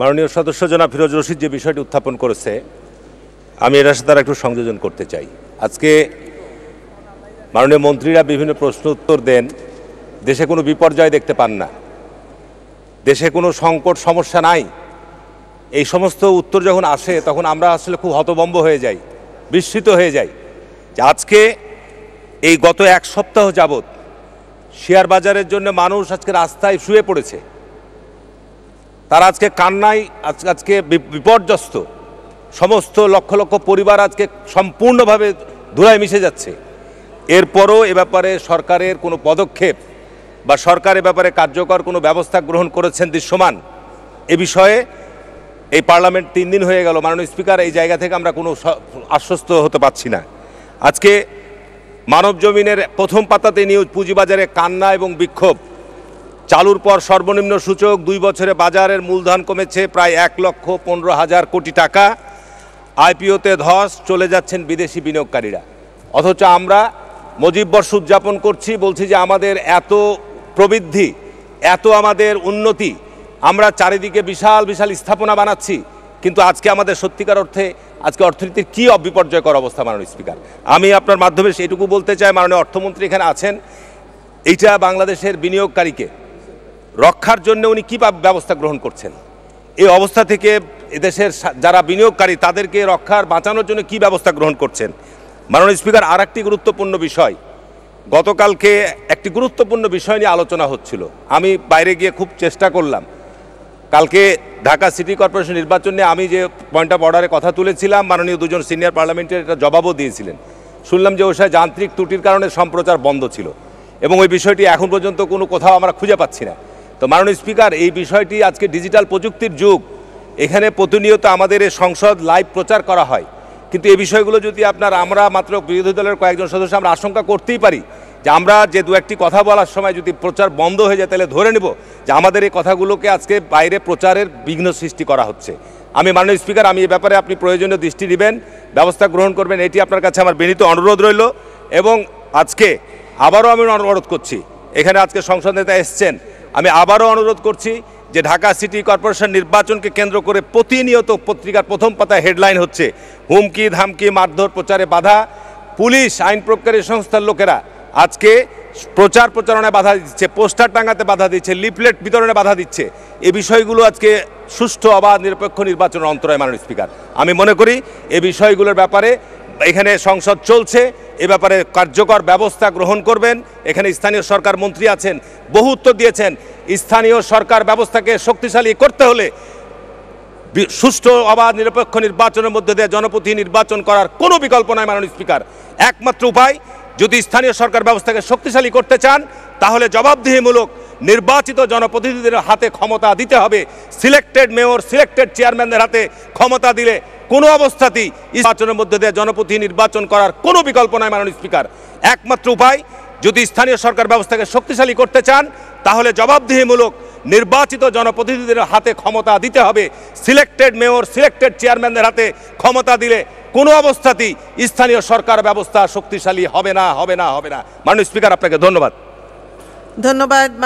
মাননীয় সদস্য জনা ফিরোজ রশিদ যে বিষয়টি উত্থাপন করেছে আমি এটার সাথে তারা একটু সংযোজন করতে চাই আজকে মাননীয় মন্ত্রীরা বিভিন্ন প্রশ্ন উত্তর দেন দেশে কোনো বিপর্যয় দেখতে পান না দেশে কোনো সংকট সমস্যা নাই এই সমস্ত উত্তর যখন আসে তখন আমরা আসলে খুব হতবম্ব হয়ে যাই বিস্মিত হয়ে যাই যে আজকে এই গত এক সপ্তাহ যাবৎ শেয়ার বাজারের জন্য মানুষ আজকে রাস্তায় শুয়ে পড়েছে তারা আজকে কান্নায় আজকে আজকে বিপর্যস্ত সমস্ত লক্ষ লক্ষ পরিবার আজকে সম্পূর্ণভাবে ধুলায় মিশে যাচ্ছে এরপরও এ ব্যাপারে সরকারের কোনো পদক্ষেপ বা সরকার এ ব্যাপারে কার্যকর কোনো ব্যবস্থা গ্রহণ করেছেন দৃশ্যমান এ বিষয়ে এই পার্লামেন্ট তিন দিন হয়ে গেল মাননীয় স্পিকার এই জায়গা থেকে আমরা কোনো আশ্বস্ত হতে পারছি না আজকে মানব জমিনের প্রথম পাতাতে নিউজ পুঁজিবাজারে কান্না এবং বিক্ষোভ চালুর পর সর্বনিম্ন সূচক দুই বছরে বাজারের মূলধন কমেছে প্রায় এক লক্ষ পনেরো হাজার কোটি টাকা আইপিওতে ধস চলে যাচ্ছেন বিদেশি বিনিয়োগকারীরা অথচ আমরা মজিববর্ষ উদযাপন করছি বলছি যে আমাদের এত প্রবৃদ্ধি এত আমাদের উন্নতি আমরা চারিদিকে বিশাল বিশাল স্থাপনা বানাচ্ছি কিন্তু আজকে আমাদের সত্যিকার অর্থে আজকে অর্থনীতির কী অবিপর্যয়কর অবস্থা মাননীয় স্পিকার আমি আপনার মাধ্যমে সেটুকু বলতে চাই মাননীয় অর্থমন্ত্রী এখানে আছেন এইটা বাংলাদেশের বিনিয়োগকারীকে রক্ষার জন্য উনি কী ব্যবস্থা গ্রহণ করছেন এই অবস্থা থেকে এদেশের যারা বিনিয়োগকারী তাদেরকে রক্ষার বাঁচানোর জন্য কি ব্যবস্থা গ্রহণ করছেন মাননীয় স্পিকার আর একটি গুরুত্বপূর্ণ বিষয় গতকালকে একটি গুরুত্বপূর্ণ বিষয় নিয়ে আলোচনা হচ্ছিল আমি বাইরে গিয়ে খুব চেষ্টা করলাম কালকে ঢাকা সিটি কর্পোরেশন নির্বাচন নিয়ে আমি যে পয়েন্ট অফ অর্ডারে কথা তুলেছিলাম মাননীয় দুজন সিনিয়র পার্লামেন্টের একটা জবাবও দিয়েছিলেন শুনলাম যে ওষায় যান্ত্রিক ত্রুটির কারণে সম্প্রচার বন্ধ ছিল এবং ওই বিষয়টি এখন পর্যন্ত কোনো কোথাও আমরা খুঁজে পাচ্ছি না তো মাননীয় স্পিকার এই বিষয়টি আজকে ডিজিটাল প্রযুক্তির যুগ এখানে প্রতিনিয়ত আমাদের এই সংসদ লাইভ প্রচার করা হয় কিন্তু এই বিষয়গুলো যদি আপনার আমরা মাত্র বিরোধী দলের কয়েকজন সদস্য আমরা আশঙ্কা করতেই পারি যে আমরা যে দু একটি কথা বলার সময় যদি প্রচার বন্ধ হয়ে যায় তাহলে ধরে নেব যে আমাদের এই কথাগুলোকে আজকে বাইরে প্রচারের বিঘ্ন সৃষ্টি করা হচ্ছে আমি মাননীয় স্পিকার আমি এ ব্যাপারে আপনি প্রয়োজনীয় দৃষ্টি দিবেন ব্যবস্থা গ্রহণ করবেন এটি আপনার কাছে আমার বিনীত অনুরোধ রইল এবং আজকে আবারও আমি অনুরোধ করছি এখানে আজকে সংসদ নেতা এসছেন আমি আবারও অনুরোধ করছি যে ঢাকা সিটি কর্পোরেশন নির্বাচনকে কেন্দ্র করে প্রতিনিয়ত পত্রিকার প্রথম পাতায় হেডলাইন হচ্ছে হুমকি ধামকি মারধর প্রচারে বাধা পুলিশ আইন প্রকারী সংস্থার লোকেরা আজকে প্রচার প্রচারণায় বাধা দিচ্ছে পোস্টার টাঙাতে বাধা দিচ্ছে লিফলেট বিতরণে বাধা দিচ্ছে এ বিষয়গুলো আজকে সুষ্ঠু অবাধ নিরপেক্ষ নির্বাচনের অন্তরায় মাননীয় স্পিকার আমি মনে করি এ বিষয়গুলোর ব্যাপারে এখানে সংসদ চলছে এ ব্যাপারে কার্যকর ব্যবস্থা গ্রহণ করবেন এখানে স্থানীয় সরকার মন্ত্রী আছেন বহু উত্তর দিয়েছেন স্থানীয় সরকার ব্যবস্থাকে শক্তিশালী করতে হলে সুষ্ঠু অবাধ নিরপেক্ষ নির্বাচনের মধ্যে দিয়ে জনপ্রতি নির্বাচন করার কোনো বিকল্প নয় মাননীয় স্পিকার একমাত্র উপায় যদি স্থানীয় সরকার ব্যবস্থাকে শক্তিশালী করতে চান তাহলে জবাবদিহিমূলক নির্বাচিত জনপ্রতিনিধিদের হাতে ক্ষমতা দিতে হবে সিলেক্টেড মেয়র সিলেক্টেড চেয়ারম্যানদের হাতে ক্ষমতা দিলে কোনো অবস্থাতেই নির্বাচনের মধ্যে দিয়ে জনপ্রতি নির্বাচন করার কোনো বিকল্প নয় মাননীয় স্পিকার একমাত্র উপায় যদি স্থানীয় সরকার ব্যবস্থাকে শক্তিশালী করতে চান তাহলে জবাবদিহিমূলক নির্বাচিত জনপ্রতিনিধিদের হাতে ক্ষমতা দিতে হবে সিলেক্টেড মেয়র সিলেক্টেড চেয়ারম্যানদের হাতে ক্ষমতা দিলে কোনো অবস্থাতেই স্থানীয় সরকার ব্যবস্থা শক্তিশালী হবে না হবে না হবে না মাননীয় স্পিকার আপনাকে ধন্যবাদ ধন্যবাদ